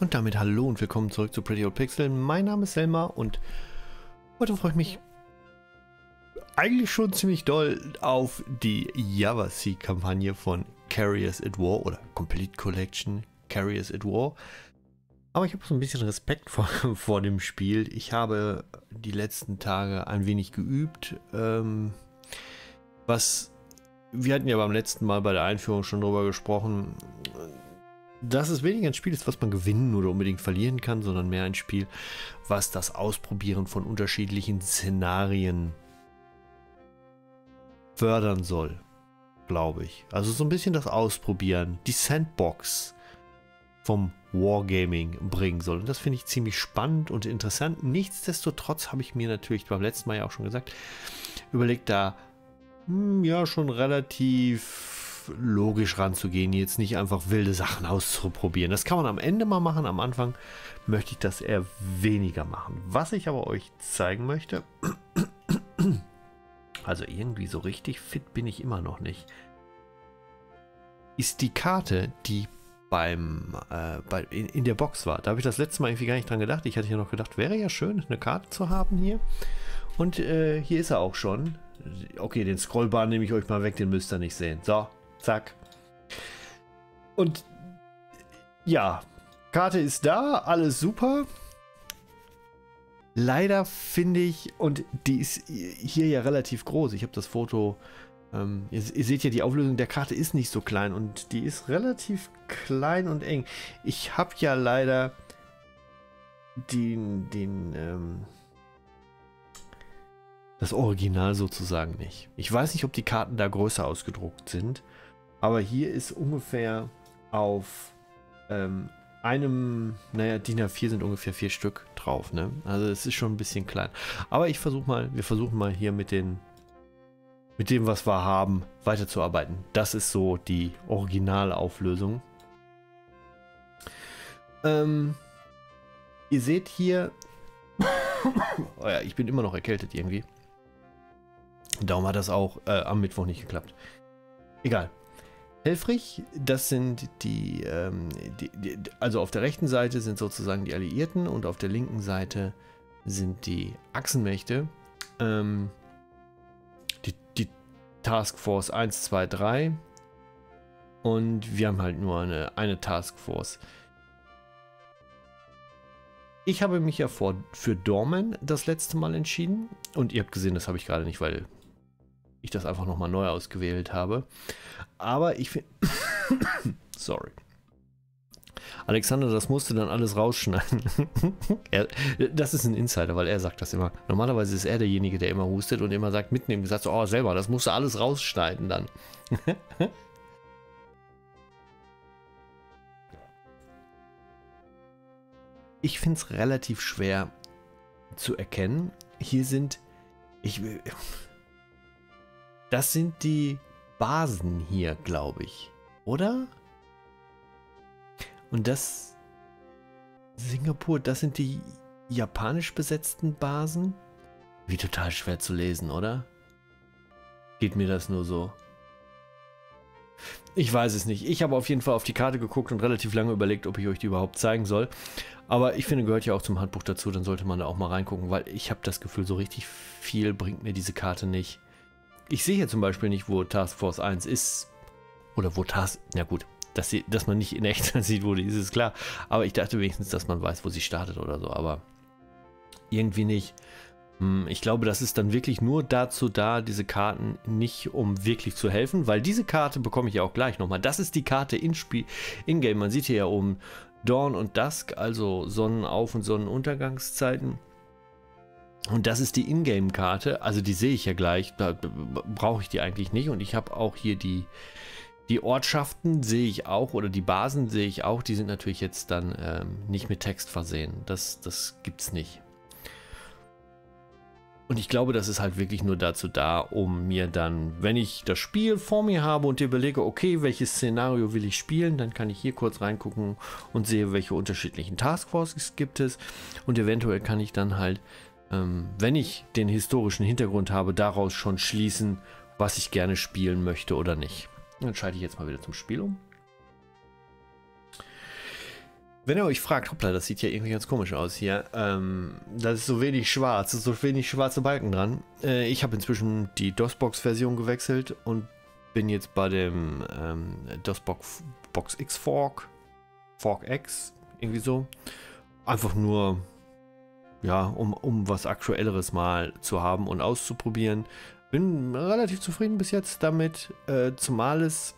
Und damit hallo und willkommen zurück zu Pretty Old Pixel. Mein Name ist Selma und heute freue ich mich eigentlich schon ziemlich doll auf die Java-C-Kampagne von Carriers at War oder Complete Collection Carriers at War. Aber ich habe so ein bisschen Respekt vor, vor dem Spiel. Ich habe die letzten Tage ein wenig geübt, ähm, was wir hatten ja beim letzten Mal bei der Einführung schon drüber gesprochen dass es weniger ein Spiel ist, was man gewinnen oder unbedingt verlieren kann, sondern mehr ein Spiel, was das Ausprobieren von unterschiedlichen Szenarien fördern soll, glaube ich. Also so ein bisschen das Ausprobieren, die Sandbox vom Wargaming bringen soll. Und das finde ich ziemlich spannend und interessant. Nichtsdestotrotz habe ich mir natürlich beim letzten Mal ja auch schon gesagt, überlegt da, hm, ja, schon relativ logisch ranzugehen, jetzt nicht einfach wilde Sachen auszuprobieren. Das kann man am Ende mal machen, am Anfang möchte ich das eher weniger machen. Was ich aber euch zeigen möchte, also irgendwie so richtig fit bin ich immer noch nicht, ist die Karte, die beim, äh, bei, in, in, der Box war. Da habe ich das letzte Mal irgendwie gar nicht dran gedacht. Ich hatte ja noch gedacht, wäre ja schön, eine Karte zu haben hier. Und äh, hier ist er auch schon. Okay, den Scrollbar nehme ich euch mal weg, den müsst ihr nicht sehen. So, Zack. Und ja, Karte ist da, alles super. Leider finde ich, und die ist hier ja relativ groß. Ich habe das Foto. Ähm, ihr, ihr, seht ja, die Auflösung der Karte ist nicht so klein und die ist relativ klein und eng. Ich habe ja leider den, den, ähm, das Original sozusagen nicht. Ich weiß nicht, ob die Karten da größer ausgedruckt sind. Aber hier ist ungefähr auf ähm, einem, naja, DIN A4 sind ungefähr vier Stück drauf, ne? Also es ist schon ein bisschen klein. Aber ich versuche mal, wir versuchen mal hier mit den, mit dem, was wir haben, weiterzuarbeiten. Das ist so die Originalauflösung. Ähm, ihr seht hier, oh ja, ich bin immer noch erkältet irgendwie. Darum hat das auch äh, am Mittwoch nicht geklappt. Egal. Helfrich, das sind die, ähm, die, die, also auf der rechten Seite sind sozusagen die Alliierten und auf der linken Seite sind die Achsenmächte. Ähm, die, die Task Force 1, 2, 3 und wir haben halt nur eine, eine Task Force. Ich habe mich ja vor, für Dorman das letzte Mal entschieden und ihr habt gesehen, das habe ich gerade nicht, weil ich das einfach nochmal neu ausgewählt habe. Aber ich finde... Sorry. Alexander, das musste dann alles rausschneiden. er, das ist ein Insider, weil er sagt das immer. Normalerweise ist er derjenige, der immer hustet und immer sagt, mitten im Satz, oh selber, das musste alles rausschneiden dann. ich finde es relativ schwer zu erkennen. Hier sind... Ich will... Das sind die Basen hier, glaube ich. Oder? Und das... Singapur, das sind die japanisch besetzten Basen? Wie total schwer zu lesen, oder? Geht mir das nur so? Ich weiß es nicht. Ich habe auf jeden Fall auf die Karte geguckt und relativ lange überlegt, ob ich euch die überhaupt zeigen soll. Aber ich finde, gehört ja auch zum Handbuch dazu, dann sollte man da auch mal reingucken, weil ich habe das Gefühl, so richtig viel bringt mir diese Karte nicht. Ich sehe hier zum Beispiel nicht, wo Task Force 1 ist. Oder wo Task... Na gut, dass, sie, dass man nicht in echt sieht, wo die ist, ist klar. Aber ich dachte wenigstens, dass man weiß, wo sie startet oder so. Aber irgendwie nicht. Hm, ich glaube, das ist dann wirklich nur dazu da, diese Karten nicht, um wirklich zu helfen, weil diese Karte bekomme ich ja auch gleich nochmal. Das ist die Karte in Spiel, in Game. Man sieht hier ja oben Dawn und Dusk, also Sonnenauf- und Sonnenuntergangszeiten. Und das ist die Ingame-Karte. Also die sehe ich ja gleich. Da brauche ich die eigentlich nicht. Und ich habe auch hier die, die Ortschaften sehe ich auch oder die Basen sehe ich auch. Die sind natürlich jetzt dann ähm, nicht mit Text versehen. Das, das es nicht. Und ich glaube, das ist halt wirklich nur dazu da, um mir dann, wenn ich das Spiel vor mir habe und dir überlege, okay, welches Szenario will ich spielen, dann kann ich hier kurz reingucken und sehe, welche unterschiedlichen Taskforces gibt es. Und eventuell kann ich dann halt ähm, wenn ich den historischen Hintergrund habe, daraus schon schließen, was ich gerne spielen möchte oder nicht. Dann schalte ich jetzt mal wieder zum Spiel um. Wenn ihr euch fragt, hoppla, das sieht ja irgendwie ganz komisch aus hier. Ähm, da ist so wenig schwarz, ist so wenig schwarze Balken dran. Äh, ich habe inzwischen die DOSBox-Version gewechselt und bin jetzt bei dem ähm, DOSBox Box X Fork, Fork X, irgendwie so. Einfach nur ja, um, um was Aktuelleres mal zu haben und auszuprobieren. Bin relativ zufrieden bis jetzt damit, äh, zumal es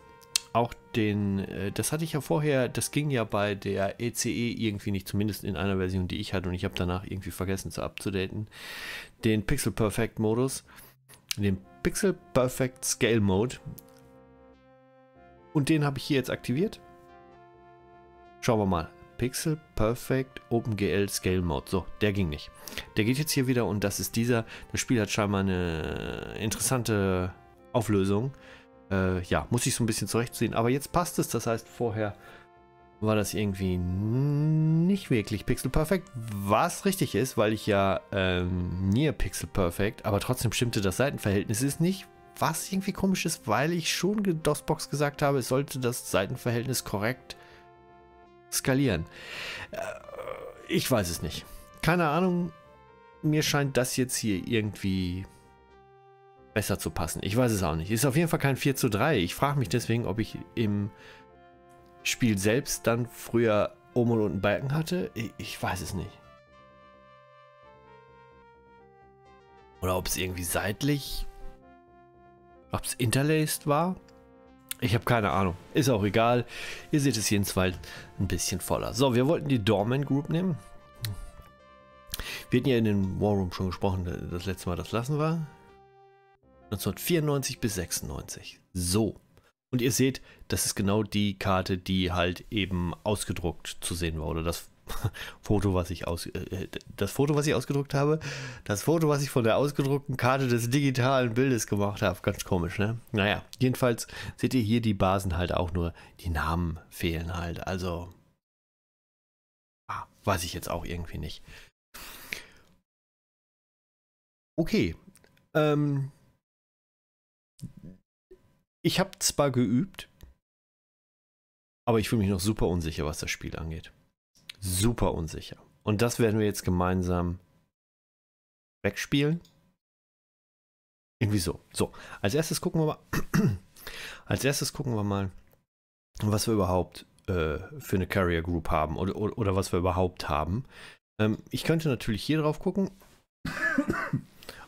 auch den, äh, das hatte ich ja vorher, das ging ja bei der ECE e irgendwie nicht, zumindest in einer Version, die ich hatte und ich habe danach irgendwie vergessen zu updaten, den Pixel Perfect Modus, den Pixel Perfect Scale Mode und den habe ich hier jetzt aktiviert. Schauen wir mal, Pixel Perfect OpenGL Scale Mode. So, der ging nicht. Der geht jetzt hier wieder und das ist dieser. Das Spiel hat scheinbar eine interessante Auflösung. Äh, ja, muss ich so ein bisschen zurechtziehen. Aber jetzt passt es. Das heißt, vorher war das irgendwie nicht wirklich Pixel Perfect, was richtig ist, weil ich ja ähm, Near Pixel Perfect, aber trotzdem stimmte das Seitenverhältnis ist nicht, was irgendwie komisch ist, weil ich schon DOSBox gesagt habe, es sollte das Seitenverhältnis korrekt skalieren. Äh, ich weiß es nicht. Keine Ahnung. Mir scheint das jetzt hier irgendwie besser zu passen. Ich weiß es auch nicht. Ist auf jeden Fall kein 4 zu 3. Ich frage mich deswegen, ob ich im Spiel selbst dann früher oben und unten Balken hatte. Ich weiß es nicht. Oder ob es irgendwie seitlich, ob es interlaced war. Ich habe keine Ahnung. Ist auch egal. Ihr seht es jedenfalls ein bisschen voller. So, wir wollten die Dorman Group nehmen. Wir hatten ja in den War Room schon gesprochen, das letzte Mal das lassen war. 1994 bis 96. So. Und ihr seht, das ist genau die Karte, die halt eben ausgedruckt zu sehen war. Oder das Foto, was ich aus, äh, äh, das Foto, was ich ausgedruckt habe, das Foto, was ich von der ausgedruckten Karte des digitalen Bildes gemacht habe. Ganz komisch, ne? Naja, jedenfalls seht ihr hier die Basen halt auch nur, die Namen fehlen halt. Also, ah, weiß ich jetzt auch irgendwie nicht. Okay, ähm, ich habe zwar geübt, aber ich fühle mich noch super unsicher, was das Spiel angeht super unsicher. Und das werden wir jetzt gemeinsam wegspielen. Irgendwie so. So, als erstes gucken wir mal. als erstes gucken wir mal, was wir überhaupt äh, für eine Carrier Group haben oder, oder, oder was wir überhaupt haben. Ähm, ich könnte natürlich hier drauf gucken.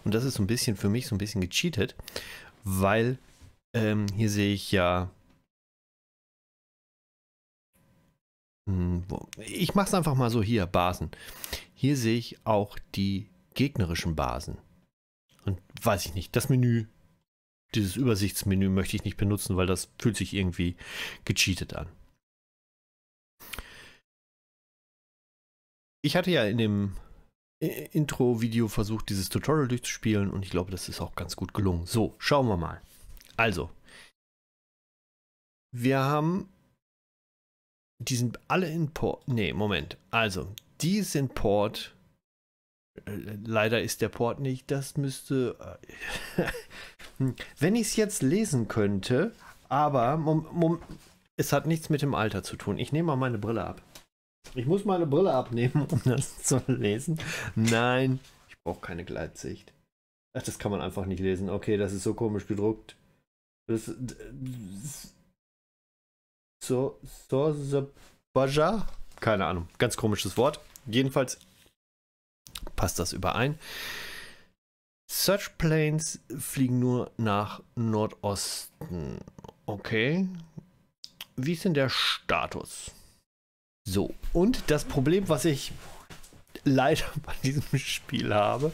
Und das ist so ein bisschen für mich so ein bisschen gecheatet, weil ähm, hier sehe ich ja Hm, ich mache es einfach mal so hier, Basen. Hier sehe ich auch die gegnerischen Basen. Und weiß ich nicht, das Menü, dieses Übersichtsmenü möchte ich nicht benutzen, weil das fühlt sich irgendwie gecheatet an. Ich hatte ja in dem äh, Intro-Video versucht, dieses Tutorial durchzuspielen und ich glaube, das ist auch ganz gut gelungen. So, schauen wir mal. Also, wir haben die sind alle in Port. Nee, Moment. Also, die sind Port. Äh, leider ist der Port nicht. Das müsste. Äh, wenn ich es jetzt lesen könnte, aber mom, mom, es hat nichts mit dem Alter zu tun. Ich nehme mal meine Brille ab. Ich muss meine Brille abnehmen, um das zu lesen. Nein, ich brauche keine Gleitsicht. Ach, das kann man einfach nicht lesen. Okay, das ist so komisch gedruckt. Das, das so, so, so, Baja? Keine Ahnung, ganz komisches Wort. Jedenfalls passt das überein. Search Planes fliegen nur nach Nordosten. Okay. Wie ist denn der Status? So, und das Problem, was ich leider bei diesem Spiel habe,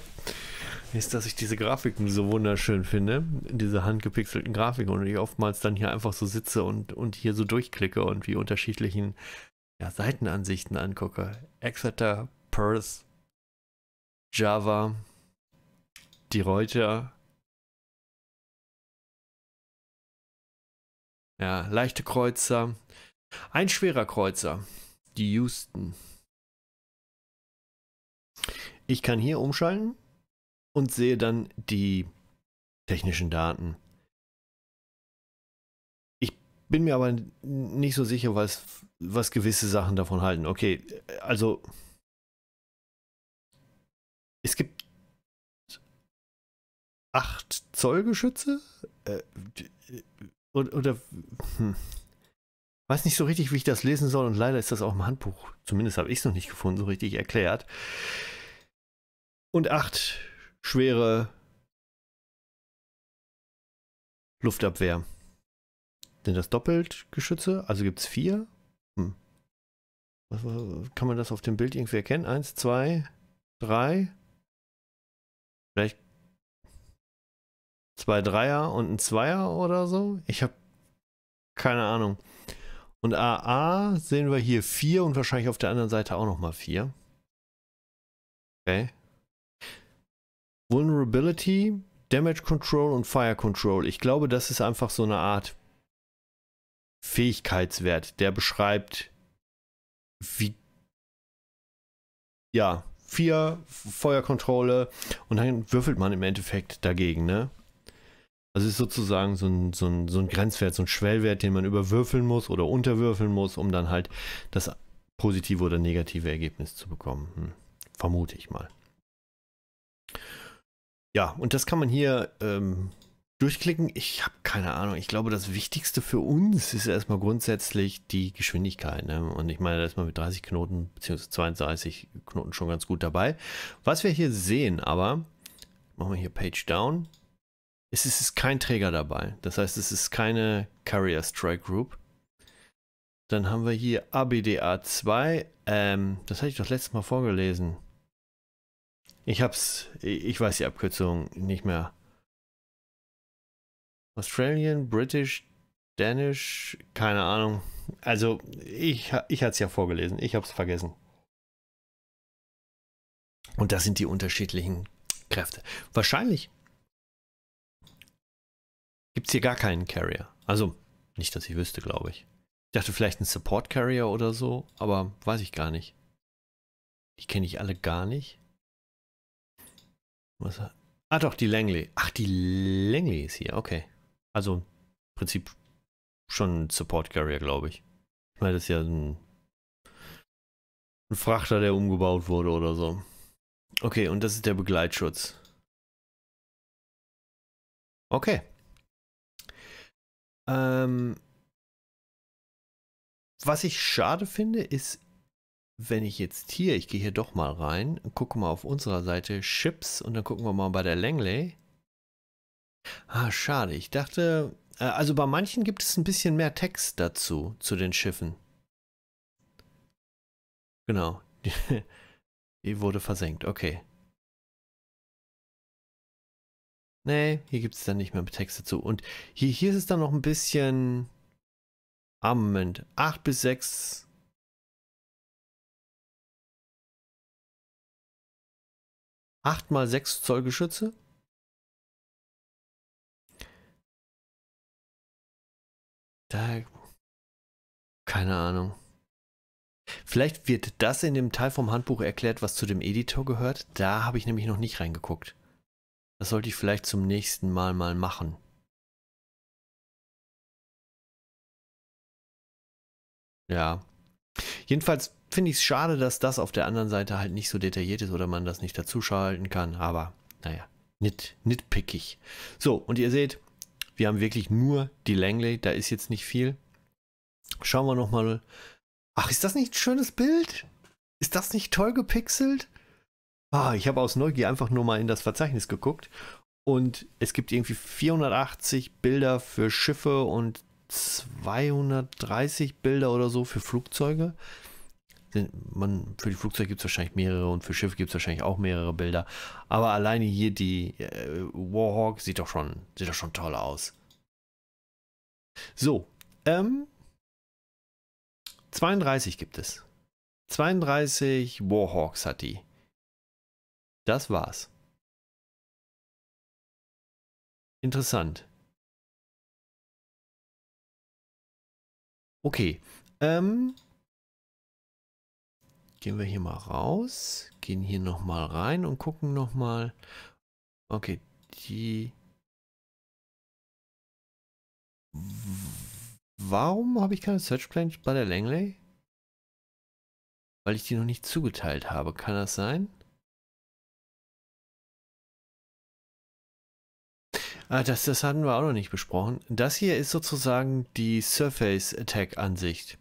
ist, dass ich diese Grafiken so wunderschön finde, diese handgepixelten Grafiken und ich oftmals dann hier einfach so sitze und, und hier so durchklicke und wie unterschiedlichen ja, Seitenansichten angucke. Exeter, Perth, Java, die Reuter. Ja, leichte Kreuzer. Ein schwerer Kreuzer, die Houston. Ich kann hier umschalten und sehe dann die technischen Daten. Ich bin mir aber nicht so sicher, was, was gewisse Sachen davon halten. Okay, also es gibt acht Zoll Geschütze? Äh, oder, hm. weiß nicht so richtig, wie ich das lesen soll und leider ist das auch im Handbuch, zumindest habe ich es noch nicht gefunden, so richtig erklärt. Und acht schwere Luftabwehr. Sind das Doppeltgeschütze? Also gibt es vier? Hm. kann man das auf dem Bild irgendwie erkennen? Eins, zwei, drei. Vielleicht zwei Dreier und ein Zweier oder so? Ich habe keine Ahnung. Und AA sehen wir hier vier und wahrscheinlich auf der anderen Seite auch nochmal vier. Okay. Vulnerability, Damage Control und Fire Control. Ich glaube, das ist einfach so eine Art Fähigkeitswert, der beschreibt, wie ja, vier Feuerkontrolle und dann würfelt man im Endeffekt dagegen, ne? Also ist sozusagen so ein, so, ein, so ein Grenzwert, so ein Schwellwert, den man überwürfeln muss oder unterwürfeln muss, um dann halt das positive oder negative Ergebnis zu bekommen. Hm. Vermute ich mal. Ja, und das kann man hier ähm, durchklicken. Ich habe keine Ahnung. Ich glaube, das Wichtigste für uns ist erstmal grundsätzlich die Geschwindigkeit. Ne? Und ich meine, da ist man mit 30 Knoten bzw. 32 Knoten schon ganz gut dabei. Was wir hier sehen, aber, machen wir hier Page Down. Es ist kein Träger dabei. Das heißt, es ist keine Carrier Strike Group. Dann haben wir hier ABDA2. Ähm, das hatte ich doch letztes Mal vorgelesen. Ich hab's, ich weiß die Abkürzung nicht mehr. Australian, British, Danish, keine Ahnung. Also, ich, ich hatte es ja vorgelesen, ich hab's vergessen. Und das sind die unterschiedlichen Kräfte. Wahrscheinlich gibt's hier gar keinen Carrier. Also, nicht, dass ich wüsste, glaube ich. Ich dachte vielleicht ein Support Carrier oder so, aber weiß ich gar nicht. Die kenne ich alle gar nicht. Was? Ah doch, die Langley. Ach, die Langley ist hier, okay. Also im Prinzip schon ein Support Carrier, glaube ich. Ich meine, das ist ja ein, ein Frachter, der umgebaut wurde oder so. Okay, und das ist der Begleitschutz. Okay. Ähm, was ich schade finde, ist wenn ich jetzt hier, ich gehe hier doch mal rein, gucke mal auf unserer Seite Chips und dann gucken wir mal bei der Langley. Ah, schade. Ich dachte, äh, also bei manchen gibt es ein bisschen mehr Text dazu, zu den Schiffen. Genau. Die wurde versenkt, okay. Nee, hier gibt es dann nicht mehr Text dazu. Und hier, hier ist es dann noch ein bisschen Ah, Moment. 8 bis 6 8x6 Zoll Geschütze. Da, keine Ahnung. Vielleicht wird das in dem Teil vom Handbuch erklärt, was zu dem Editor gehört. Da habe ich nämlich noch nicht reingeguckt. Das sollte ich vielleicht zum nächsten Mal mal machen. Ja. Jedenfalls finde ich es schade, dass das auf der anderen Seite halt nicht so detailliert ist oder man das nicht dazu schalten kann, aber naja, nicht, nicht pickig. So, und ihr seht, wir haben wirklich nur die Langley, da ist jetzt nicht viel. Schauen wir nochmal. Ach, ist das nicht ein schönes Bild? Ist das nicht toll gepixelt? Ah, ich habe aus Neugier einfach nur mal in das Verzeichnis geguckt und es gibt irgendwie 480 Bilder für Schiffe und 230 Bilder oder so für Flugzeuge sind, man, für die Flugzeuge gibt es wahrscheinlich mehrere und für Schiffe gibt es wahrscheinlich auch mehrere Bilder. Aber alleine hier die äh, Warhawk sieht doch schon, sieht doch schon toll aus. So, ähm, 32 gibt es. 32 Warhawks hat die. Das war's. Interessant. Okay. Ähm, Gehen wir hier mal raus, gehen hier nochmal rein und gucken nochmal. Okay, die... Warum habe ich keine Search Searchplan bei der Langley? Weil ich die noch nicht zugeteilt habe. Kann das sein? Ah, das, das hatten wir auch noch nicht besprochen. Das hier ist sozusagen die Surface Attack Ansicht.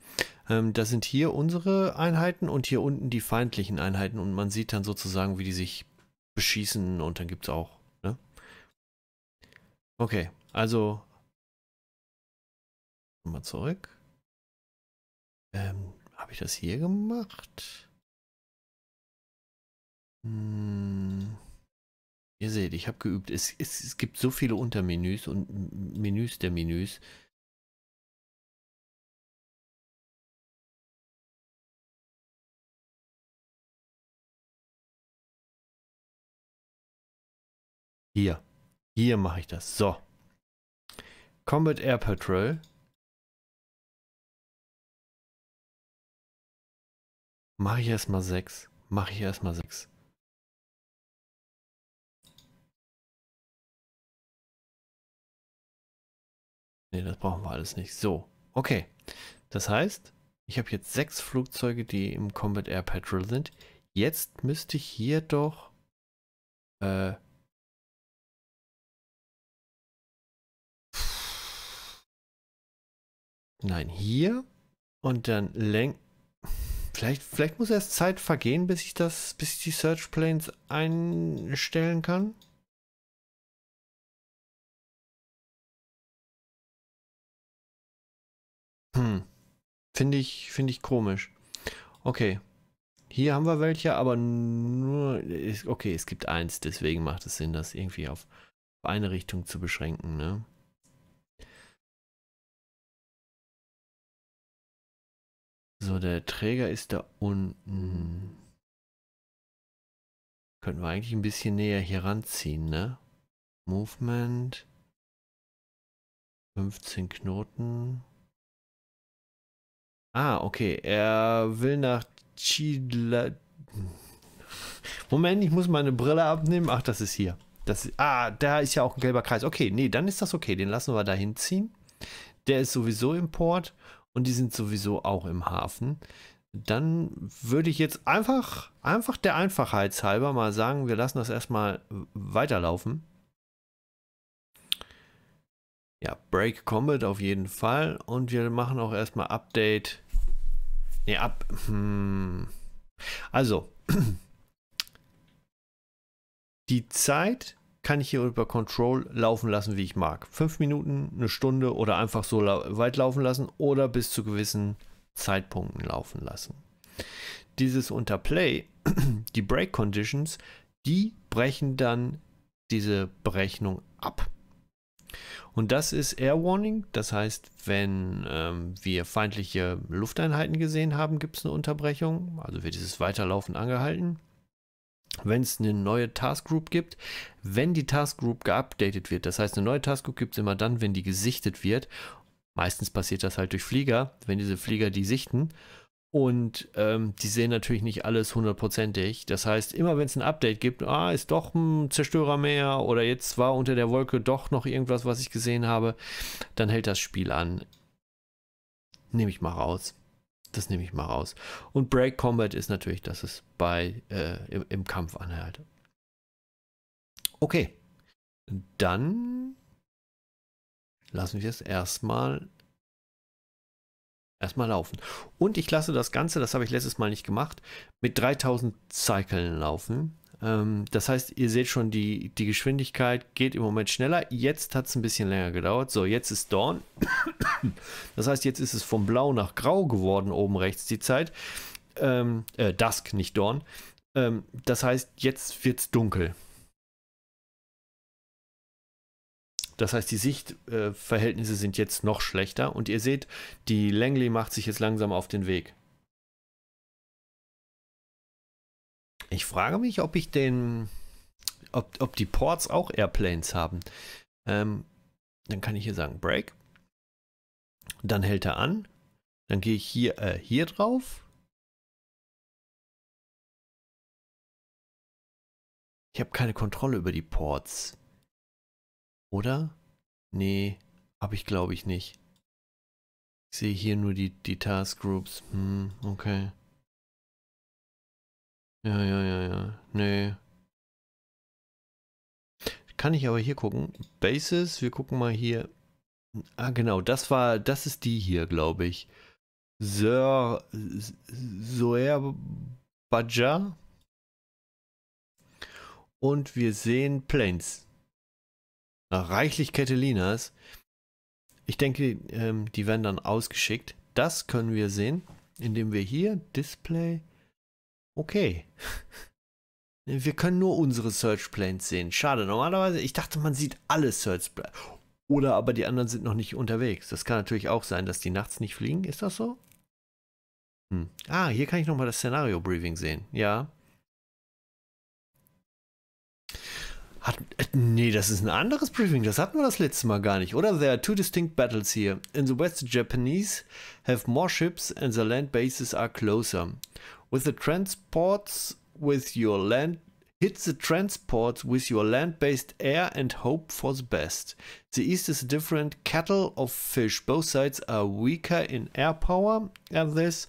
Ähm, das sind hier unsere Einheiten und hier unten die feindlichen Einheiten und man sieht dann sozusagen, wie die sich beschießen und dann gibt es auch. Ne? Okay, also mal zurück. Ähm, Habe ich das hier gemacht? Hm. Ihr seht, ich habe geübt. Es, es, es gibt so viele Untermenüs und Menüs der Menüs. Hier. Hier mache ich das. So. Combat Air Patrol. Mache ich erstmal 6. Mache ich erstmal 6. Ne, das brauchen wir alles nicht. So, okay. Das heißt, ich habe jetzt sechs Flugzeuge, die im Combat Air Patrol sind. Jetzt müsste ich hier doch... Äh, nein, hier. Und dann lenken... Vielleicht, vielleicht muss erst Zeit vergehen, bis ich das, bis ich die Search Planes einstellen kann. Hm. Finde ich, finde ich komisch. Okay. Hier haben wir welche, aber nur. Okay, es gibt eins, deswegen macht es Sinn, das irgendwie auf eine Richtung zu beschränken, ne? So, der Träger ist da unten. Könnten wir eigentlich ein bisschen näher hier ranziehen, ne? Movement. 15 Knoten. Ah, okay. Er will nach Chidla. Moment, ich muss meine Brille abnehmen. Ach, das ist hier. Das, ah, da ist ja auch ein gelber Kreis. Okay, nee, dann ist das okay. Den lassen wir da hinziehen. Der ist sowieso im Port und die sind sowieso auch im Hafen. Dann würde ich jetzt einfach, einfach der Einfachheit halber mal sagen, wir lassen das erstmal weiterlaufen. Ja, Break Combat auf jeden Fall. Und wir machen auch erstmal Update. Ne, ab. Hm. Also. Die Zeit kann ich hier über Control laufen lassen, wie ich mag. Fünf Minuten, eine Stunde oder einfach so weit laufen lassen oder bis zu gewissen Zeitpunkten laufen lassen. Dieses unter Play, die Break Conditions, die brechen dann diese Berechnung ab. Und das ist Air Warning, das heißt, wenn ähm, wir feindliche Lufteinheiten gesehen haben, gibt es eine Unterbrechung, also wird dieses Weiterlaufen angehalten. Wenn es eine neue Task Group gibt, wenn die Task Group geupdatet wird, das heißt, eine neue Task Group gibt es immer dann, wenn die gesichtet wird. Meistens passiert das halt durch Flieger, wenn diese Flieger die sichten und ähm, die sehen natürlich nicht alles hundertprozentig. Das heißt, immer wenn es ein Update gibt, ah, ist doch ein Zerstörer mehr oder jetzt war unter der Wolke doch noch irgendwas, was ich gesehen habe, dann hält das Spiel an. Nehme ich mal raus. Das nehme ich mal raus. Und Break Combat ist natürlich, dass es bei äh, im, im Kampf anhält. Okay. Dann lassen wir es erstmal Erstmal laufen. Und ich lasse das Ganze, das habe ich letztes Mal nicht gemacht, mit 3000 Cycles laufen. Ähm, das heißt, ihr seht schon, die, die Geschwindigkeit geht im Moment schneller. Jetzt hat es ein bisschen länger gedauert. So, jetzt ist Dawn. Das heißt, jetzt ist es von blau nach grau geworden, oben rechts die Zeit. Ähm, äh, Dusk, nicht Dawn. Ähm, das heißt, jetzt wird es dunkel. Das heißt, die Sichtverhältnisse sind jetzt noch schlechter und ihr seht, die Langley macht sich jetzt langsam auf den Weg. Ich frage mich, ob ich den, ob, ob die Ports auch Airplanes haben. Ähm, dann kann ich hier sagen Break. Dann hält er an. Dann gehe ich hier, äh, hier drauf. Ich habe keine Kontrolle über die Ports. Oder? Nee, habe ich glaube ich nicht. Ich sehe hier nur die, die Task Groups. Hm, okay. Ja, ja, ja, ja. Nee. Kann ich aber hier gucken. Basis, wir gucken mal hier. Ah, genau, das war, das ist die hier, glaube ich. Sir Soer Baja. Und wir sehen Planes reichlich Catalinas. Ich denke, ähm, die werden dann ausgeschickt. Das können wir sehen, indem wir hier Display. Okay. Wir können nur unsere Search Planes sehen. Schade, normalerweise, ich dachte, man sieht alle Search Planes. Oder aber die anderen sind noch nicht unterwegs. Das kann natürlich auch sein, dass die nachts nicht fliegen. Ist das so? Hm. Ah, hier kann ich nochmal das Szenario-Briefing sehen. Ja. Hat, äh, nee, das ist ein anderes Briefing. Das hatten wir das letzte Mal gar nicht, oder? There are two distinct battles here. In the west, the Japanese have more ships and the land bases are closer. With the transports with your land Hit the transports with your land-based air and hope for the best. The east is different cattle of fish. Both sides are weaker in air power at this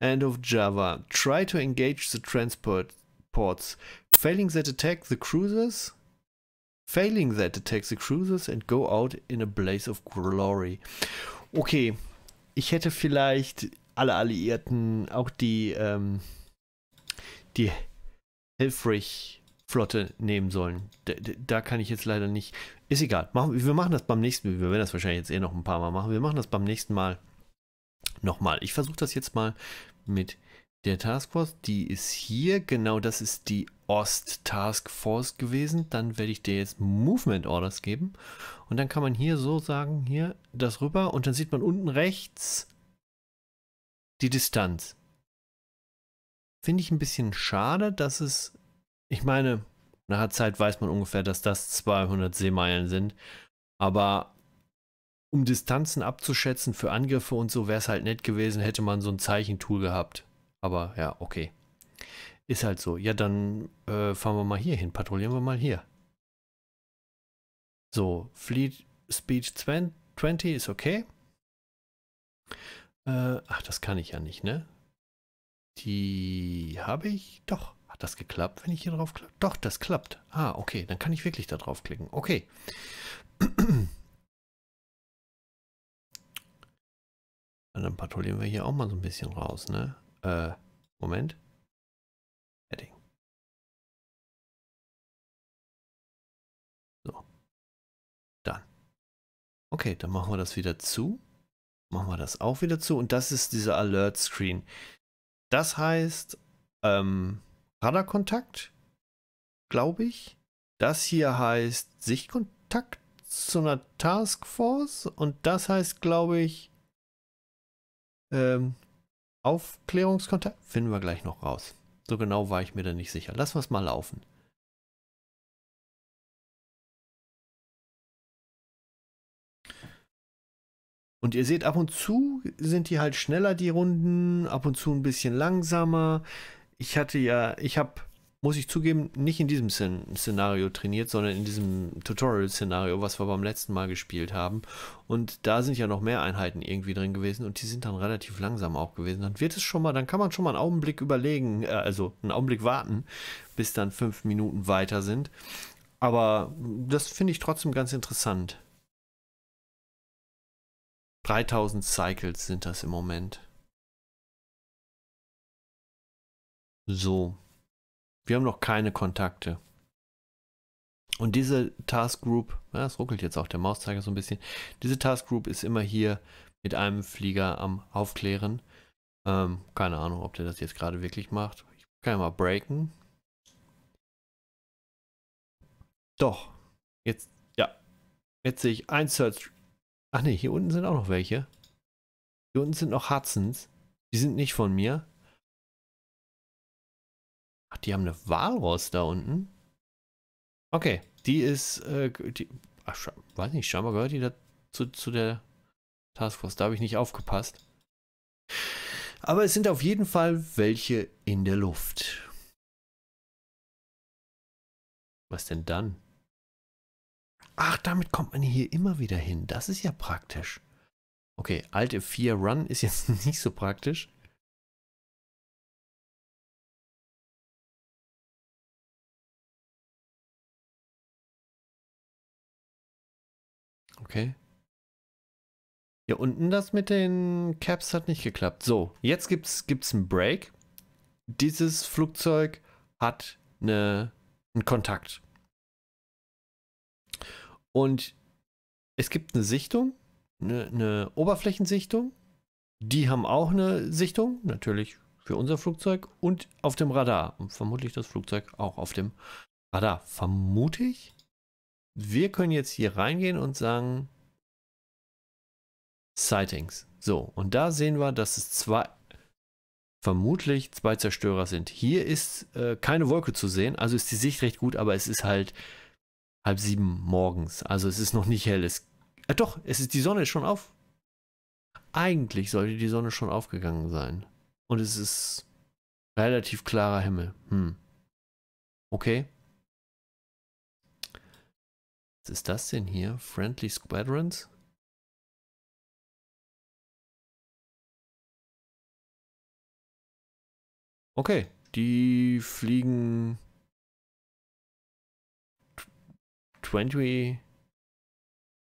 and of Java. Try to engage the transport ports. Failing that attack, the cruisers Failing that, it takes the cruises and go out in a blaze of glory. Okay, ich hätte vielleicht alle Alliierten, auch die, ähm, die Helfrich-Flotte nehmen sollen. Da, da, kann ich jetzt leider nicht. Ist egal. Machen, wir machen das beim nächsten Mal. Wir werden das wahrscheinlich jetzt eh noch ein paar Mal machen. Wir machen das beim nächsten Mal nochmal. Ich versuche das jetzt mal mit der Taskforce, die ist hier. Genau das ist die Ost Task Force gewesen. Dann werde ich dir jetzt Movement Orders geben. Und dann kann man hier so sagen, hier das rüber. Und dann sieht man unten rechts die Distanz. Finde ich ein bisschen schade, dass es, ich meine, nach einer Zeit weiß man ungefähr, dass das 200 Seemeilen sind. Aber um Distanzen abzuschätzen für Angriffe und so wäre es halt nett gewesen, hätte man so ein Zeichentool gehabt. Aber ja, okay. Ist halt so. Ja, dann äh, fahren wir mal hier hin, patrouillieren wir mal hier. So, Fleet Speed 20 ist okay. Äh, ach, das kann ich ja nicht, ne? Die habe ich doch. Hat das geklappt, wenn ich hier drauf klicke? Doch, das klappt. Ah, okay, dann kann ich wirklich da drauf klicken. Okay. Und dann patrouillieren wir hier auch mal so ein bisschen raus, ne? Äh, Moment. Heading. So. Dann. Okay, dann machen wir das wieder zu. Machen wir das auch wieder zu. Und das ist dieser Alert Screen. Das heißt, ähm, Radarkontakt, glaube ich. Das hier heißt Sichtkontakt zu einer Taskforce und das heißt, glaube ich, ähm, Aufklärungskontakt finden wir gleich noch raus. So genau war ich mir da nicht sicher. Lassen wir es mal laufen. Und ihr seht, ab und zu sind die halt schneller, die Runden, ab und zu ein bisschen langsamer. Ich hatte ja, ich habe muss ich zugeben, nicht in diesem Szenario trainiert, sondern in diesem Tutorial-Szenario, was wir beim letzten Mal gespielt haben. Und da sind ja noch mehr Einheiten irgendwie drin gewesen und die sind dann relativ langsam auch gewesen. Dann wird es schon mal, dann kann man schon mal einen Augenblick überlegen, äh, also einen Augenblick warten, bis dann fünf Minuten weiter sind. Aber das finde ich trotzdem ganz interessant. 3000 Cycles sind das im Moment. So, wir haben noch keine Kontakte. Und diese Task Group, ja, es ruckelt jetzt auch der Mauszeiger so ein bisschen, diese Task Group ist immer hier mit einem Flieger am Aufklären. Ähm, keine Ahnung, ob der das jetzt gerade wirklich macht. Ich kann ja mal breaken. Doch, jetzt, ja. Jetzt sehe ich ein Search. Ach nee, hier unten sind auch noch welche. Hier unten sind noch Hudsons. Die sind nicht von mir die haben eine Walross da unten. Okay, die ist, äh, die, ach, weiß nicht, scheinbar gehört die da zu, zu der Taskforce. Da habe ich nicht aufgepasst. Aber es sind auf jeden Fall welche in der Luft. Was denn dann? Ach, damit kommt man hier immer wieder hin. Das ist ja praktisch. Okay, alte 4 Run ist jetzt nicht so praktisch. Okay. Hier unten das mit den Caps hat nicht geklappt. So, jetzt gibt es einen Break. Dieses Flugzeug hat eine, einen Kontakt. Und es gibt eine Sichtung, eine, eine Oberflächensichtung. Die haben auch eine Sichtung, natürlich für unser Flugzeug und auf dem Radar. Und vermutlich das Flugzeug auch auf dem Radar. Vermute ich? wir können jetzt hier reingehen und sagen Sightings. So, und da sehen wir, dass es zwei, vermutlich zwei Zerstörer sind. Hier ist äh, keine Wolke zu sehen, also ist die Sicht recht gut, aber es ist halt halb sieben morgens. Also es ist noch nicht hell. Es, äh, doch, es ist, die Sonne ist schon auf. Eigentlich sollte die Sonne schon aufgegangen sein. Und es ist relativ klarer Himmel. Hm. Okay. Was ist das denn hier? Friendly Squadrons? Okay, die fliegen 20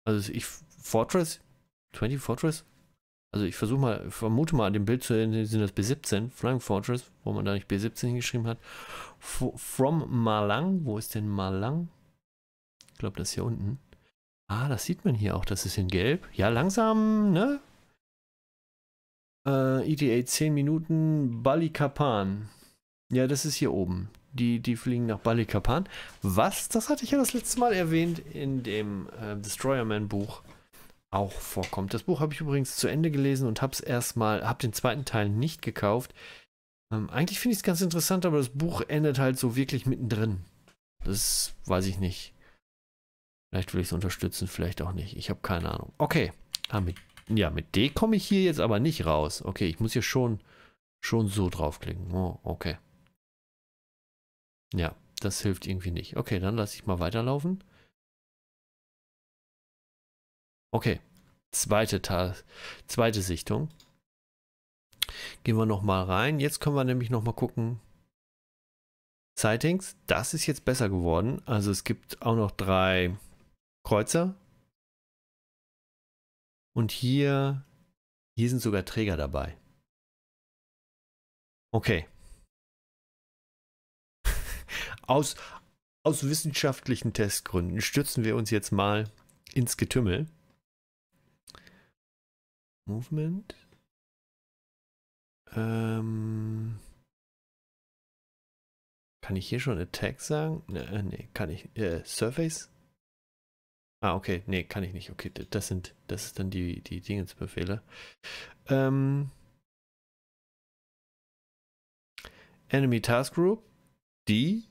also ich Fortress 20 Fortress also ich versuche mal, vermute mal an dem Bild zu sehen, sind das B17, Flying Fortress, wo man da nicht B17 hingeschrieben hat. F from Malang, wo ist denn Malang? glaube, das hier unten. Ah, das sieht man hier auch. Das ist in Gelb. Ja, langsam, ne? Äh, ETA 10 Minuten Balikapan. Ja, das ist hier oben. Die, die fliegen nach Balikapan. Was? Das hatte ich ja das letzte Mal erwähnt in dem äh, man Buch auch vorkommt. Das Buch habe ich übrigens zu Ende gelesen und habe es erstmal, habe den zweiten Teil nicht gekauft. Ähm, eigentlich finde ich es ganz interessant, aber das Buch endet halt so wirklich mittendrin. Das weiß ich nicht. Vielleicht will ich es unterstützen, vielleicht auch nicht. Ich habe keine Ahnung. Okay. Ah, mit, ja, mit D komme ich hier jetzt aber nicht raus. Okay, ich muss hier schon, schon so draufklicken. Oh, okay. Ja, das hilft irgendwie nicht. Okay, dann lasse ich mal weiterlaufen. Okay, zweite, zweite Sichtung. Gehen wir nochmal rein. Jetzt können wir nämlich nochmal gucken. Sightings, das ist jetzt besser geworden. Also es gibt auch noch drei Kreuzer. Und hier, hier sind sogar Träger dabei. Okay. Aus, aus wissenschaftlichen Testgründen stürzen wir uns jetzt mal ins Getümmel. Movement. Ähm, kann ich hier schon Attack sagen? Nee, äh, nee kann ich. Äh, Surface? Ah, okay. Nee, kann ich nicht. Okay, das sind, das ist dann die, die Dingensbefehle. Ähm, Enemy Task Group, die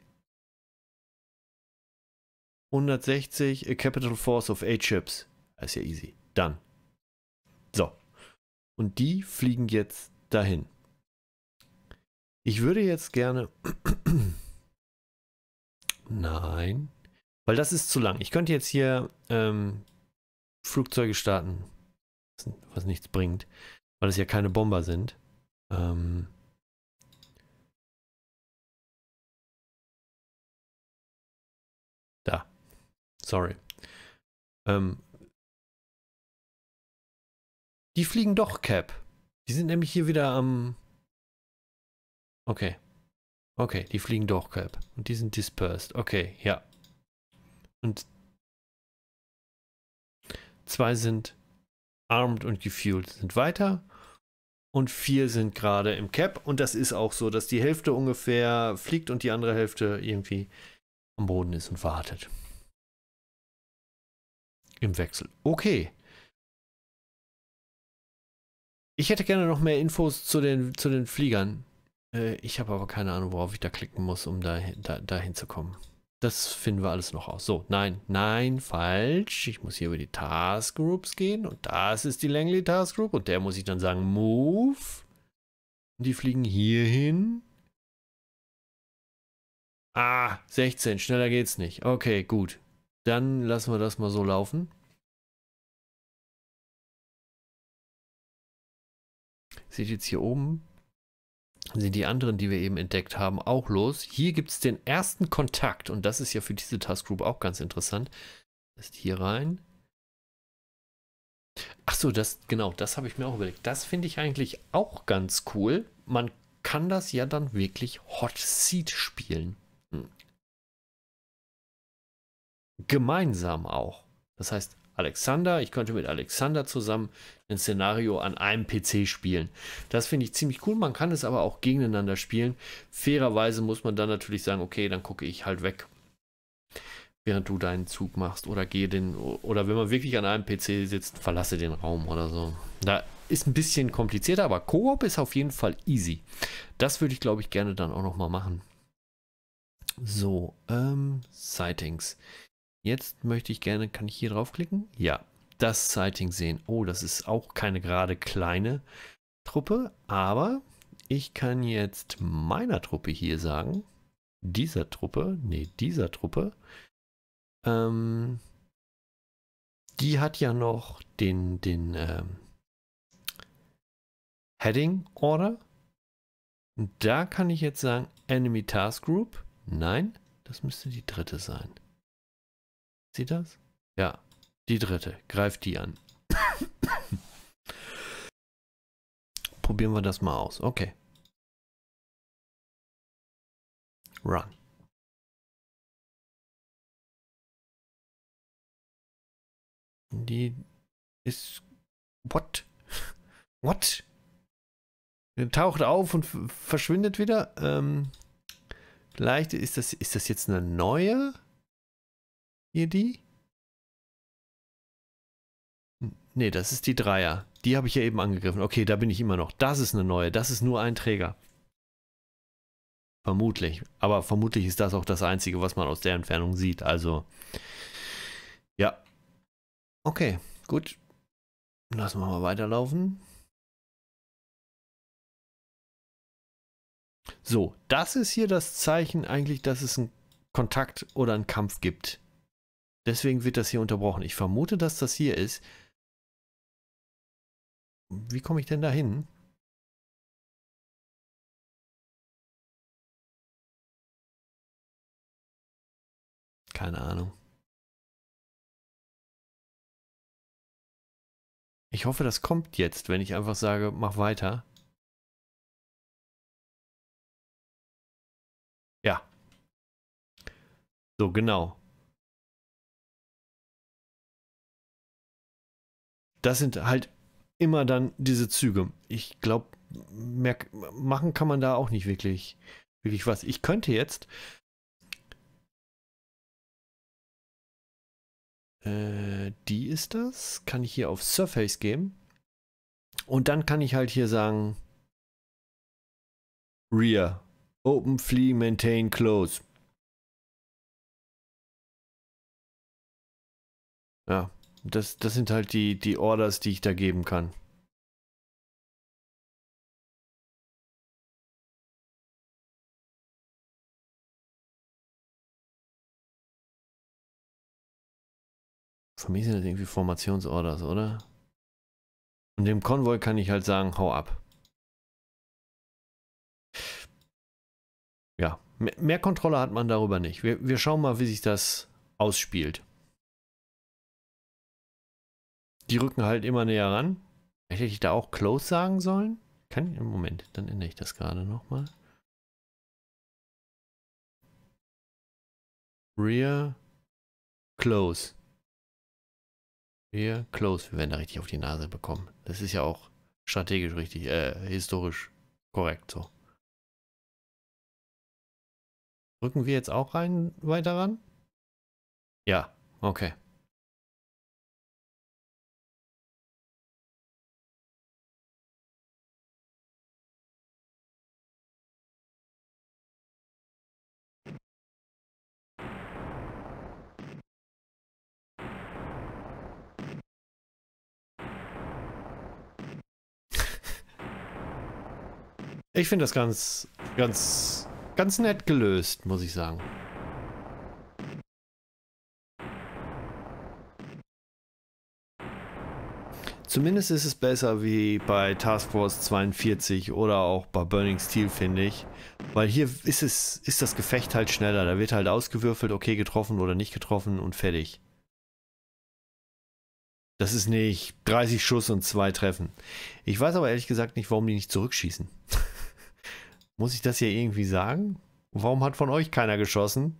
160 a äh, Capital Force of 8 Ships. Das ist ja easy. Dann. So. Und die fliegen jetzt dahin. Ich würde jetzt gerne. Nein. Weil das ist zu lang. Ich könnte jetzt hier ähm, Flugzeuge starten, was nichts bringt, weil es ja keine Bomber sind. Ähm da. Sorry. Ähm die fliegen doch, Cap. Die sind nämlich hier wieder am... Okay. Okay, die fliegen doch, Cap. Und die sind dispersed. Okay, ja. Und zwei sind armed und gefühlt sind weiter. Und vier sind gerade im Cap. Und das ist auch so, dass die Hälfte ungefähr fliegt und die andere Hälfte irgendwie am Boden ist und wartet. Im Wechsel. Okay. Ich hätte gerne noch mehr Infos zu den, zu den Fliegern. Äh, ich habe aber keine Ahnung, worauf ich da klicken muss, um da, da, dahin zu das finden wir alles noch aus. So, nein, nein, falsch. Ich muss hier über die Task Groups gehen und das ist die Langley Task Group und der muss ich dann sagen Move. Und die fliegen hier hin. Ah, 16, schneller geht's nicht. Okay, gut. Dann lassen wir das mal so laufen. Seht ihr jetzt hier oben sind die anderen, die wir eben entdeckt haben, auch los. Hier gibt es den ersten Kontakt und das ist ja für diese Task Group auch ganz interessant. Das Ist hier rein. Achso, das genau, das habe ich mir auch überlegt. Das finde ich eigentlich auch ganz cool. Man kann das ja dann wirklich Hot Seat spielen. Hm. Gemeinsam auch. Das heißt, Alexander. Ich könnte mit Alexander zusammen ein Szenario an einem PC spielen. Das finde ich ziemlich cool. Man kann es aber auch gegeneinander spielen. Fairerweise muss man dann natürlich sagen, okay, dann gucke ich halt weg, während du deinen Zug machst oder gehe den oder wenn man wirklich an einem PC sitzt, verlasse den Raum oder so. Da ist ein bisschen komplizierter, aber Koop ist auf jeden Fall easy. Das würde ich glaube ich gerne dann auch noch mal machen. So, ähm, Sightings. Jetzt möchte ich gerne, kann ich hier draufklicken? Ja, das Sighting sehen. Oh, das ist auch keine gerade kleine Truppe, aber ich kann jetzt meiner Truppe hier sagen, dieser Truppe, nee, dieser Truppe, ähm, die hat ja noch den, den ähm, Heading Order. Da kann ich jetzt sagen, Enemy Task Group. Nein, das müsste die dritte sein. Sieht das? Ja. Die dritte. Greift die an. Probieren wir das mal aus. Okay. Run. Die ist. What? What? Die taucht auf und verschwindet wieder. Ähm, vielleicht ist das, ist das jetzt eine neue? Hier die? Ne, das ist die Dreier. Die habe ich ja eben angegriffen. Okay, da bin ich immer noch. Das ist eine neue. Das ist nur ein Träger. Vermutlich. Aber vermutlich ist das auch das Einzige, was man aus der Entfernung sieht. Also, ja. Okay, gut. Lassen wir mal weiterlaufen. So, das ist hier das Zeichen eigentlich, dass es einen Kontakt oder einen Kampf gibt. Deswegen wird das hier unterbrochen. Ich vermute, dass das hier ist. Wie komme ich denn da hin? Keine Ahnung. Ich hoffe, das kommt jetzt, wenn ich einfach sage, mach weiter. Ja. So, genau. das sind halt immer dann diese Züge. Ich glaube, machen kann man da auch nicht wirklich, wirklich was. Ich könnte jetzt. Äh, die ist das. Kann ich hier auf Surface gehen. Und dann kann ich halt hier sagen. Rear. Open, Flee, Maintain, Close. Ja, das, das sind halt die, die Orders, die ich da geben kann. Für mich sind das irgendwie Formationsorders, oder? Und dem Konvoi kann ich halt sagen, hau ab. Ja, mehr Kontrolle hat man darüber nicht. Wir, wir schauen mal, wie sich das ausspielt die rücken halt immer näher ran. Hätte ich da auch close sagen sollen? Kann ich? Moment, dann ändere ich das gerade nochmal. Rear close. Rear close. Wir werden da richtig auf die Nase bekommen. Das ist ja auch strategisch richtig, äh, historisch korrekt so. Rücken wir jetzt auch rein weiter ran? Ja, okay. Ich finde das ganz, ganz, ganz nett gelöst, muss ich sagen. Zumindest ist es besser wie bei Task Force 42 oder auch bei Burning Steel, finde ich. Weil hier ist es, ist das Gefecht halt schneller. Da wird halt ausgewürfelt, okay, getroffen oder nicht getroffen und fertig. Das ist nicht 30 Schuss und zwei Treffen. Ich weiß aber ehrlich gesagt nicht, warum die nicht zurückschießen. Muss ich das hier irgendwie sagen? Warum hat von euch keiner geschossen?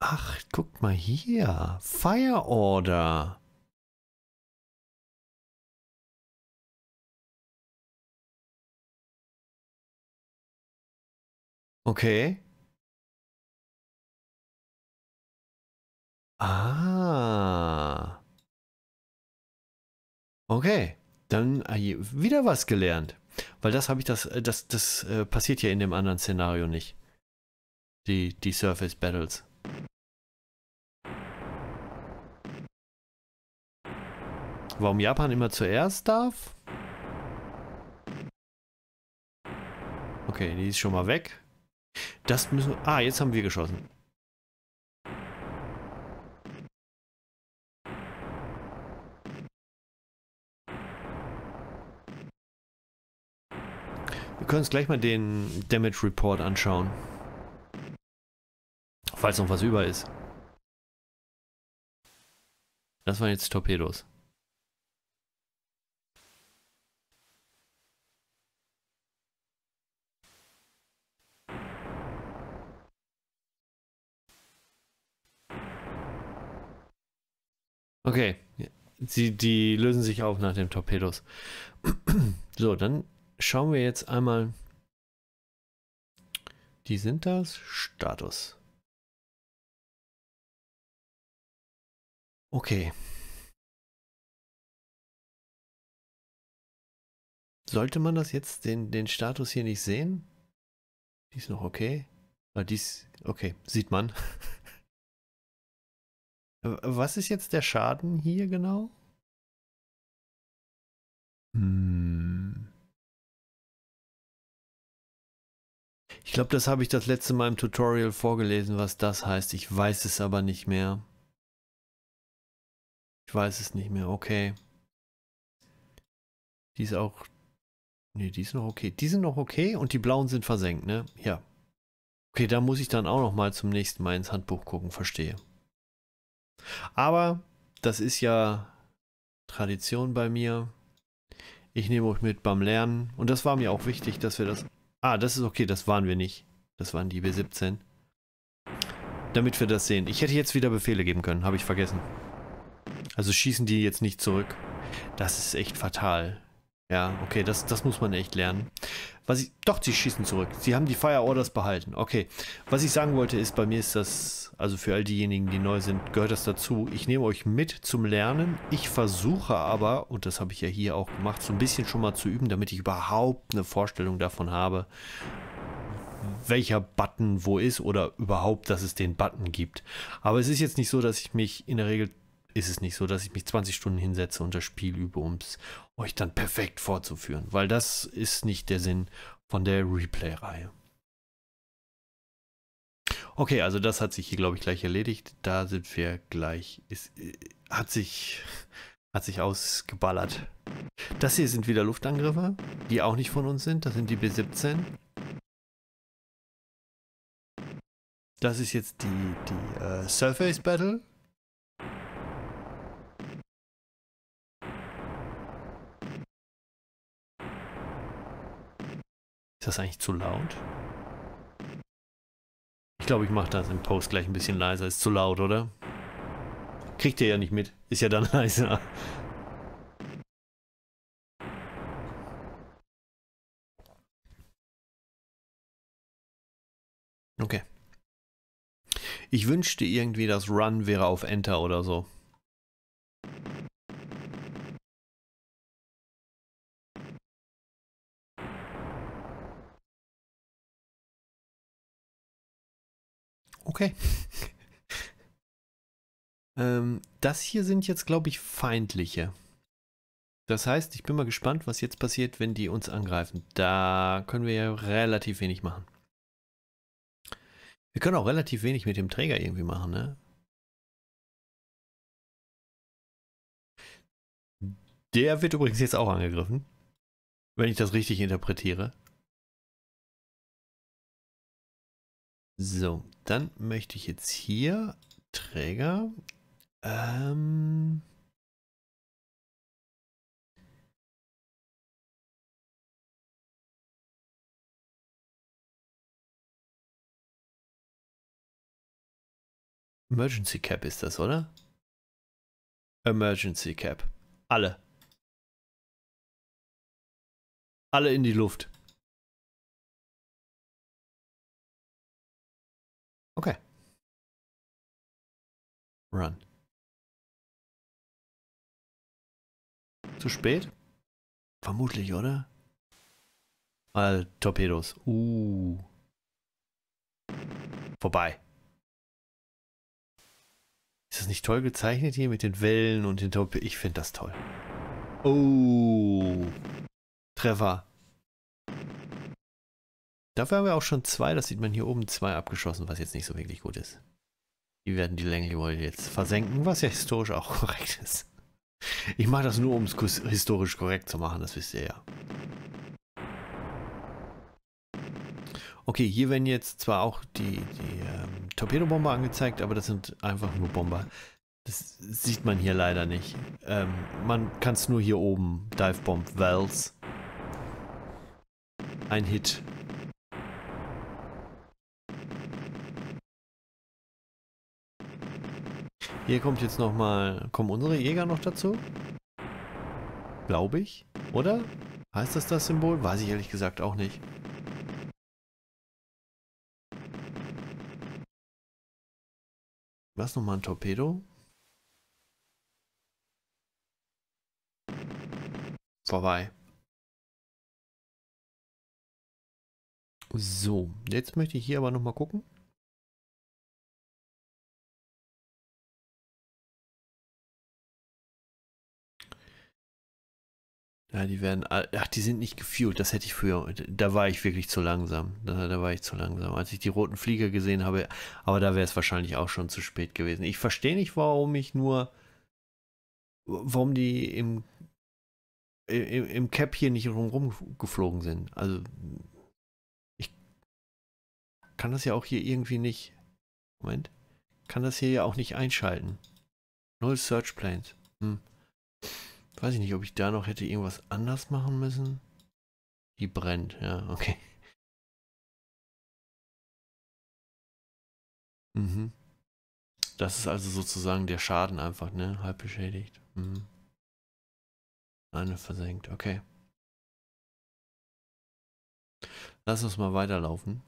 Ach, guck mal hier. Fire Order. Okay. Ah. Okay, dann äh, wieder was gelernt. Weil das habe ich das, äh, das, das äh, passiert ja in dem anderen Szenario nicht. Die, die Surface Battles. Warum Japan immer zuerst darf? Okay, die ist schon mal weg. Das müssen. Ah, jetzt haben wir geschossen. können uns gleich mal den Damage Report anschauen. Falls noch was über ist. Das waren jetzt Torpedos. Okay, sie, die lösen sich auf nach den Torpedos. so, dann schauen wir jetzt einmal. Die sind das Status. Okay. Sollte man das jetzt, den, den Status hier nicht sehen? Die ist noch okay. Weil ah, dies, okay, sieht man. Was ist jetzt der Schaden hier genau? Hm. Ich glaube, das habe ich das letzte Mal im Tutorial vorgelesen, was das heißt. Ich weiß es aber nicht mehr. Ich weiß es nicht mehr. Okay. Die ist auch... Ne, die ist noch okay. Die sind noch okay und die blauen sind versenkt, ne? Ja. Okay, da muss ich dann auch noch mal zum nächsten Mal ins Handbuch gucken, verstehe. Aber das ist ja Tradition bei mir. Ich nehme euch mit beim Lernen und das war mir auch wichtig, dass wir das Ah, das ist okay, das waren wir nicht. Das waren die B17. Damit wir das sehen. Ich hätte jetzt wieder Befehle geben können, habe ich vergessen. Also schießen die jetzt nicht zurück. Das ist echt fatal. Ja, okay, das, das muss man echt lernen. Was ich, doch, sie schießen zurück. Sie haben die Fire Orders behalten. Okay. Was ich sagen wollte ist, bei mir ist das, also für all diejenigen, die neu sind, gehört das dazu. Ich nehme euch mit zum Lernen. Ich versuche aber, und das habe ich ja hier auch gemacht, so ein bisschen schon mal zu üben, damit ich überhaupt eine Vorstellung davon habe, welcher Button wo ist oder überhaupt, dass es den Button gibt. Aber es ist jetzt nicht so, dass ich mich in der Regel ist es nicht so, dass ich mich 20 Stunden hinsetze und das Spiel übe, um es euch dann perfekt vorzuführen, weil das ist nicht der Sinn von der Replay-Reihe. Okay, also das hat sich hier, glaube ich, gleich erledigt. Da sind wir gleich. Ist, äh, hat sich hat sich ausgeballert. Das hier sind wieder Luftangriffe, die auch nicht von uns sind. Das sind die B-17. Das ist jetzt die, die äh, Surface Battle. Ist das eigentlich zu laut? Ich glaube, ich mache das im Post gleich ein bisschen leiser. Ist zu laut, oder? Kriegt ihr ja nicht mit. Ist ja dann leiser. Okay. Ich wünschte irgendwie, das Run wäre auf Enter oder so. Okay. ähm, das hier sind jetzt, glaube ich, feindliche. Das heißt, ich bin mal gespannt, was jetzt passiert, wenn die uns angreifen. Da können wir ja relativ wenig machen. Wir können auch relativ wenig mit dem Träger irgendwie machen, ne? Der wird übrigens jetzt auch angegriffen, wenn ich das richtig interpretiere. So, dann möchte ich jetzt hier Träger. Ähm, Emergency Cap ist das, oder? Emergency Cap. Alle. Alle in die Luft. Okay. Run. Zu spät? Vermutlich, oder? All Torpedos. Uh. Vorbei. Ist das nicht toll gezeichnet hier mit den Wellen und den Torpedos? Ich finde das toll. Oh. Treffer. Dafür haben wir auch schon zwei, das sieht man hier oben, zwei abgeschossen, was jetzt nicht so wirklich gut ist. Die werden die Langley jetzt versenken, was ja historisch auch korrekt ist. Ich mache das nur, um es historisch korrekt zu machen, das wisst ihr ja. Okay, hier werden jetzt zwar auch die, die ähm, Torpedobomber angezeigt, aber das sind einfach nur Bomber. Das sieht man hier leider nicht. Ähm, man kann es nur hier oben. Divebomb, Wells. Ein Hit Hier kommt jetzt nochmal... Kommen unsere Jäger noch dazu? Glaube ich. Oder? Heißt das das Symbol? Weiß ich ehrlich gesagt auch nicht. Was nochmal ein Torpedo? Vorbei. So, jetzt möchte ich hier aber nochmal gucken. Ja, die werden, ach, die sind nicht gefühlt. Das hätte ich früher, da war ich wirklich zu langsam. Da, da war ich zu langsam. Als ich die roten Flieger gesehen habe, aber da wäre es wahrscheinlich auch schon zu spät gewesen. Ich verstehe nicht, warum ich nur, warum die im, im, im Cap hier nicht rumgeflogen sind. Also, ich kann das ja auch hier irgendwie nicht, Moment, kann das hier ja auch nicht einschalten. Null Search Planes. Hm. Weiß ich nicht, ob ich da noch hätte irgendwas anders machen müssen. Die brennt, ja, okay. Mhm. Das ist also sozusagen der Schaden einfach, ne? Halb beschädigt. Mhm. Eine versenkt, okay. Lass uns mal weiterlaufen.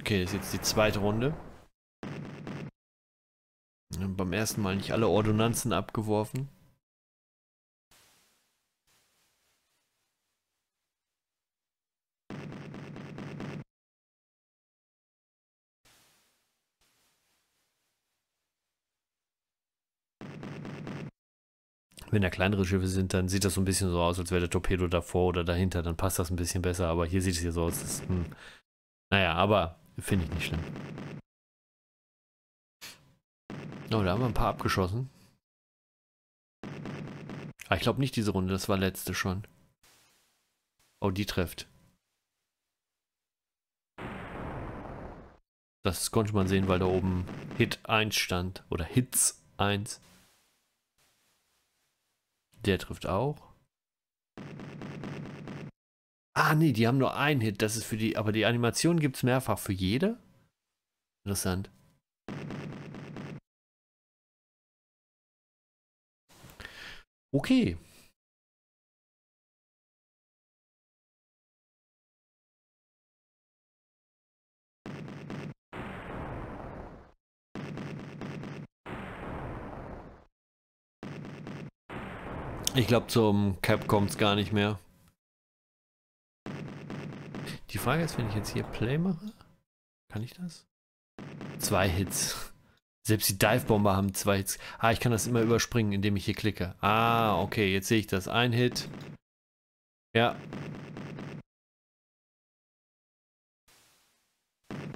Okay, das ist jetzt die zweite Runde. Beim ersten Mal nicht alle Ordonnanzen abgeworfen. Wenn da kleinere Schiffe sind, dann sieht das so ein bisschen so aus, als wäre der Torpedo davor oder dahinter, dann passt das ein bisschen besser, aber hier sieht es hier so aus. Ist, hm. Naja, aber finde ich nicht schlimm. Oh, da haben wir ein paar abgeschossen. Ah, ich glaube nicht diese Runde, das war letzte schon. Oh, die trifft. Das konnte man sehen, weil da oben Hit 1 stand. Oder Hits 1. Der trifft auch. Ah, nee, die haben nur einen Hit. Das ist für die. Aber die Animation gibt es mehrfach für jede. Interessant. Okay. Ich glaube, zum Cap kommt es gar nicht mehr. Die Frage ist, wenn ich jetzt hier Play mache, kann ich das? Zwei Hits. Selbst die Dive-Bomber haben zwei Hits. Ah, ich kann das immer überspringen, indem ich hier klicke. Ah, okay, jetzt sehe ich das. Ein Hit. Ja.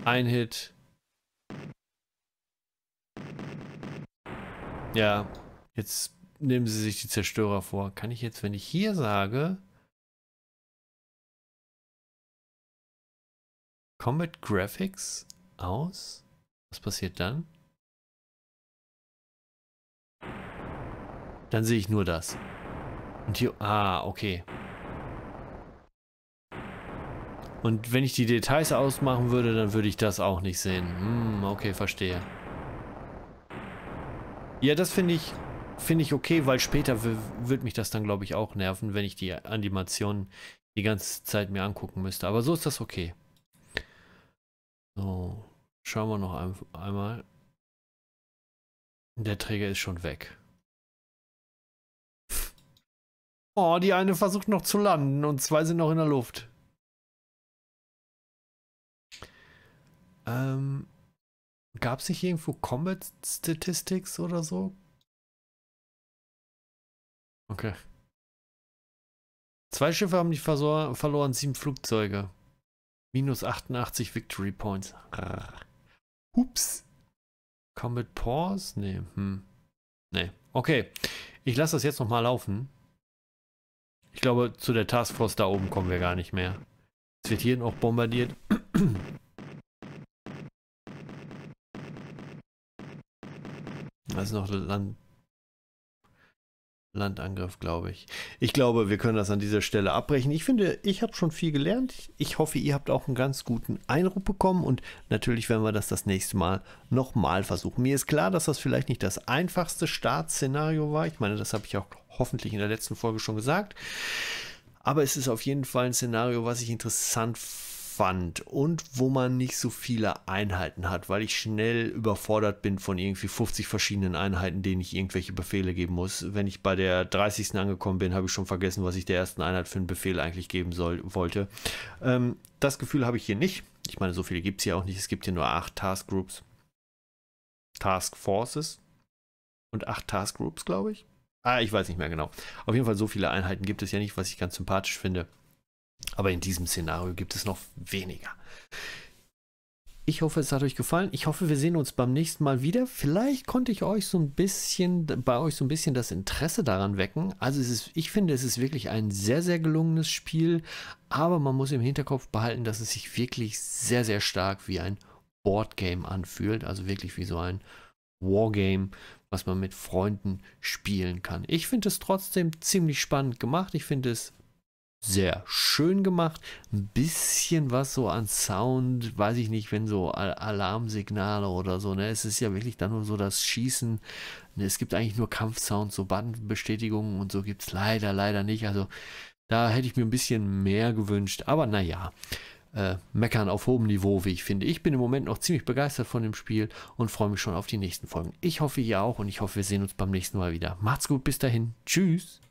Ein Hit. Ja, jetzt nehmen sie sich die Zerstörer vor. Kann ich jetzt, wenn ich hier sage... Combat Graphics aus? Was passiert dann? Dann sehe ich nur das. Und hier... Ah, okay. Und wenn ich die Details ausmachen würde, dann würde ich das auch nicht sehen. Hm, okay, verstehe. Ja, das finde ich, finde ich okay, weil später wird mich das dann, glaube ich, auch nerven, wenn ich die Animationen die ganze Zeit mir angucken müsste. Aber so ist das okay. So, schauen wir noch ein, einmal. Der Träger ist schon weg. Oh, die eine versucht noch zu landen und zwei sind noch in der Luft. Ähm, Gab es nicht irgendwo Combat Statistics oder so? Okay. Zwei Schiffe haben die verloren, sieben Flugzeuge. Minus 88 Victory Points. Rrr. Hups. Combat Pause? Nee. Hm. Nee. Okay. Ich lasse das jetzt nochmal laufen. Ich glaube, zu der Taskforce da oben kommen wir gar nicht mehr. Es wird hier noch bombardiert. Da ist noch Land Landangriff, glaube ich. Ich glaube, wir können das an dieser Stelle abbrechen. Ich finde, ich habe schon viel gelernt. Ich hoffe, ihr habt auch einen ganz guten Eindruck bekommen und natürlich werden wir das das nächste Mal nochmal versuchen. Mir ist klar, dass das vielleicht nicht das einfachste Startszenario war. Ich meine, das habe ich auch hoffentlich in der letzten Folge schon gesagt. Aber es ist auf jeden Fall ein Szenario, was ich interessant fand fand und wo man nicht so viele Einheiten hat, weil ich schnell überfordert bin von irgendwie 50 verschiedenen Einheiten, denen ich irgendwelche Befehle geben muss. Wenn ich bei der 30. angekommen bin, habe ich schon vergessen, was ich der ersten Einheit für einen Befehl eigentlich geben soll, wollte. Ähm, das Gefühl habe ich hier nicht. Ich meine, so viele gibt es hier auch nicht. Es gibt hier nur 8 Task Groups. Task Forces und 8 Task Groups, glaube ich. Ah, ich weiß nicht mehr genau. Auf jeden Fall, so viele Einheiten gibt es ja nicht, was ich ganz sympathisch finde. Aber in diesem Szenario gibt es noch weniger. Ich hoffe, es hat euch gefallen. Ich hoffe, wir sehen uns beim nächsten Mal wieder. Vielleicht konnte ich euch so ein bisschen, bei euch so ein bisschen das Interesse daran wecken. Also es ist, ich finde, es ist wirklich ein sehr, sehr gelungenes Spiel. Aber man muss im Hinterkopf behalten, dass es sich wirklich sehr, sehr stark wie ein Boardgame anfühlt. Also wirklich wie so ein Wargame, was man mit Freunden spielen kann. Ich finde es trotzdem ziemlich spannend gemacht. Ich finde es sehr schön gemacht. Ein bisschen was so an Sound, weiß ich nicht, wenn so Al Alarmsignale oder so, ne? Es ist ja wirklich dann nur so das Schießen. Ne? Es gibt eigentlich nur Kampfsound, so Bandbestätigungen und so gibt es leider, leider nicht. Also da hätte ich mir ein bisschen mehr gewünscht. Aber naja, äh, meckern auf hohem Niveau, wie ich finde. Ich bin im Moment noch ziemlich begeistert von dem Spiel und freue mich schon auf die nächsten Folgen. Ich hoffe, ihr auch und ich hoffe, wir sehen uns beim nächsten Mal wieder. Macht's gut, bis dahin. Tschüss.